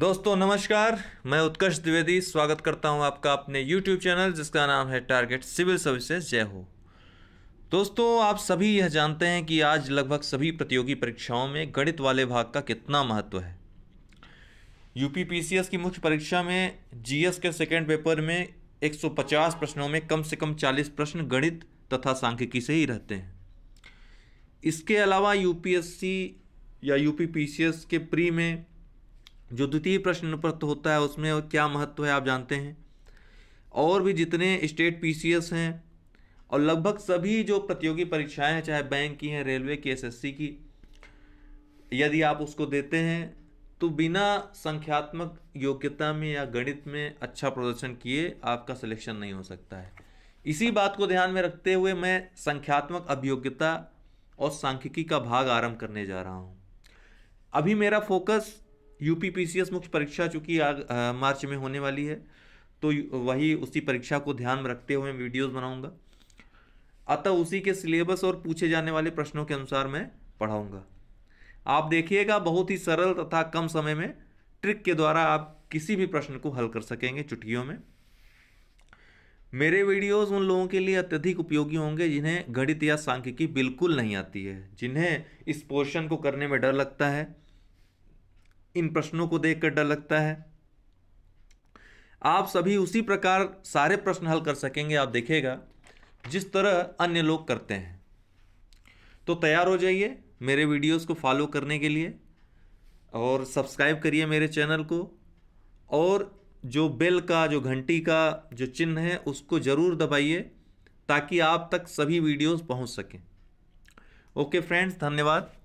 दोस्तों नमस्कार मैं उत्कर्ष द्विवेदी स्वागत करता हूं आपका अपने YouTube चैनल जिसका नाम है टारगेट सिविल सर्विसेज जय हो दोस्तों आप सभी यह जानते हैं कि आज लगभग सभी प्रतियोगी परीक्षाओं में गणित वाले भाग का कितना महत्व है यू पी की मुख्य परीक्षा में जी के सेकेंड पेपर में 150 प्रश्नों में कम से कम 40 प्रश्न गणित तथा सांख्यिकी से ही रहते हैं इसके अलावा यू या यू के प्री में जो द्वितीय प्रश्न अनुप्रस्थ होता है उसमें क्या महत्व है आप जानते हैं और भी जितने स्टेट पी हैं और लगभग सभी जो प्रतियोगी परीक्षाएं हैं चाहे बैंक की हैं रेलवे की एसएससी की यदि आप उसको देते हैं तो बिना संख्यात्मक योग्यता में या गणित में अच्छा प्रदर्शन किए आपका सिलेक्शन नहीं हो सकता है इसी बात को ध्यान में रखते हुए मैं संख्यात्मक अभियोग्यता और सांख्यिकी का भाग आरंभ करने जा रहा हूँ अभी मेरा focus U P P C S मुख्य परीक्षा चूँकि मार्च में होने वाली है तो वही उसी परीक्षा को ध्यान में रखते हुए वीडियोस बनाऊंगा अतः उसी के सिलेबस और पूछे जाने वाले प्रश्नों के अनुसार मैं पढ़ाऊंगा आप देखिएगा बहुत ही सरल तथा कम समय में ट्रिक के द्वारा आप किसी भी प्रश्न को हल कर सकेंगे चुटकियों में मेरे वीडियोस उन लोगों के लिए अत्यधिक उपयोगी होंगे जिन्हें गणित या सांख्यिकी बिल्कुल नहीं आती है जिन्हें इस पोर्शन को करने में डर लगता है इन प्रश्नों को देखकर डर लगता है आप सभी उसी प्रकार सारे प्रश्न हल कर सकेंगे आप देखेगा जिस तरह अन्य लोग करते हैं तो तैयार हो जाइए मेरे वीडियोस को फॉलो करने के लिए और सब्सक्राइब करिए मेरे चैनल को और जो बेल का जो घंटी का जो चिन्ह है उसको ज़रूर दबाइए ताकि आप तक सभी वीडियोस पहुंच सकें ओके फ्रेंड्स धन्यवाद